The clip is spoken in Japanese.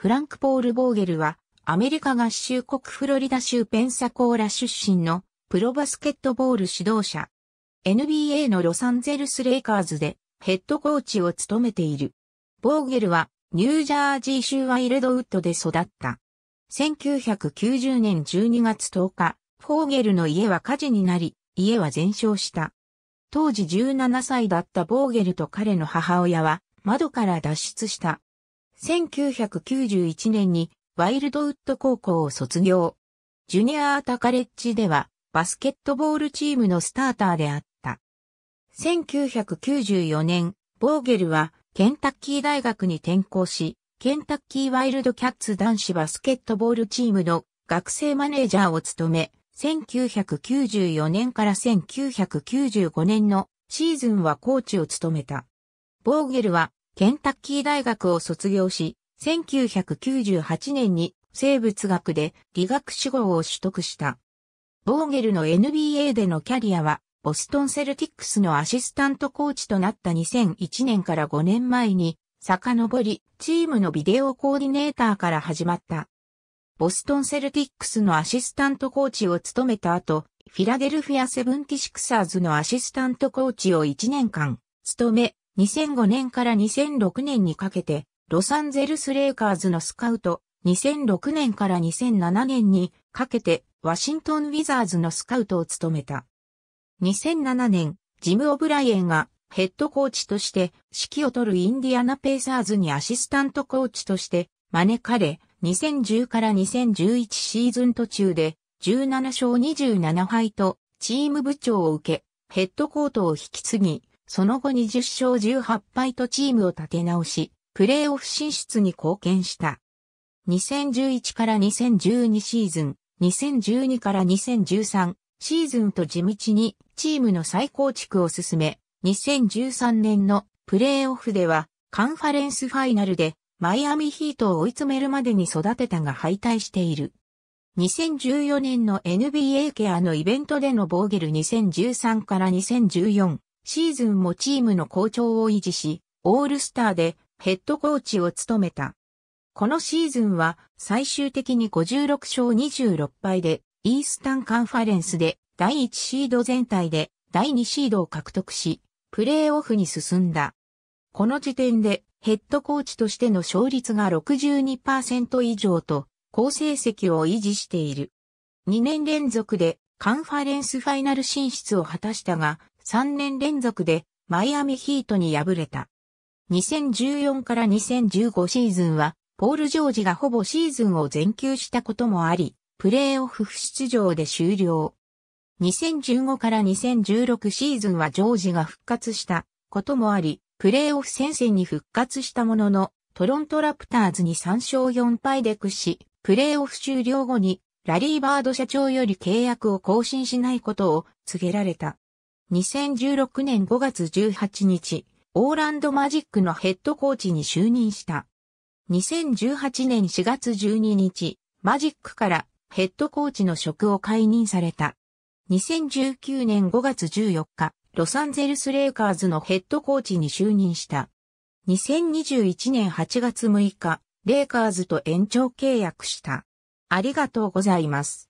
フランク・ポール・ボーゲルは、アメリカ合衆国フロリダ州ペンサコーラ出身のプロバスケットボール指導者。NBA のロサンゼルス・レイカーズでヘッドコーチを務めている。ボーゲルはニュージャージー州ワイルドウッドで育った。1990年12月10日、フォーゲルの家は火事になり、家は全焼した。当時17歳だったボーゲルと彼の母親は窓から脱出した。1991年にワイルドウッド高校を卒業。ジュニアアータカレッジではバスケットボールチームのスターターであった。1994年、ボーゲルはケンタッキー大学に転校し、ケンタッキーワイルドキャッツ男子バスケットボールチームの学生マネージャーを務め、1994年から1995年のシーズンはコーチを務めた。ボーゲルはケンタッキー大学を卒業し、1998年に生物学で理学士号を取得した。ボーゲルの NBA でのキャリアは、ボストンセルティックスのアシスタントコーチとなった2001年から5年前に、遡り、チームのビデオコーディネーターから始まった。ボストンセルティックスのアシスタントコーチを務めた後、フィラデルフィアセブンティシクサーズのアシスタントコーチを1年間、務め、2005年から2006年にかけて、ロサンゼルス・レイカーズのスカウト、2006年から2007年にかけて、ワシントン・ウィザーズのスカウトを務めた。2007年、ジム・オブライエンがヘッドコーチとして指揮を取るインディアナ・ペーサーズにアシスタントコーチとして招かれ、2010から2011シーズン途中で17勝27敗とチーム部長を受け、ヘッドコートを引き継ぎ、その後20勝18敗とチームを立て直し、プレーオフ進出に貢献した。2011から2012シーズン、2012から2013シーズンと地道にチームの再構築を進め、2013年のプレーオフではカンファレンスファイナルでマイアミヒートを追い詰めるまでに育てたが敗退している。2014年の NBA ケアのイベントでのボーゲル2013から2014シーズンもチームの好調を維持し、オールスターでヘッドコーチを務めた。このシーズンは最終的に56勝26敗で、イースタンカンファレンスで第1シード全体で第2シードを獲得し、プレーオフに進んだ。この時点でヘッドコーチとしての勝率が62%以上と、好成績を維持している。2年連続でカンファレンスファイナル進出を果たしたが、3年連続でマイアミヒートに敗れた。2014から2015シーズンは、ポール・ジョージがほぼシーズンを全休したこともあり、プレーオフ不出場で終了。2015から2016シーズンはジョージが復活したこともあり、プレーオフ戦線に復活したものの、トロントラプターズに3勝4敗で屈し、プレーオフ終了後にラリー・バード社長より契約を更新しないことを告げられた。2016年5月18日、オーランドマジックのヘッドコーチに就任した。2018年4月12日、マジックからヘッドコーチの職を解任された。2019年5月14日、ロサンゼルスレイカーズのヘッドコーチに就任した。2021年8月6日、レイカーズと延長契約した。ありがとうございます。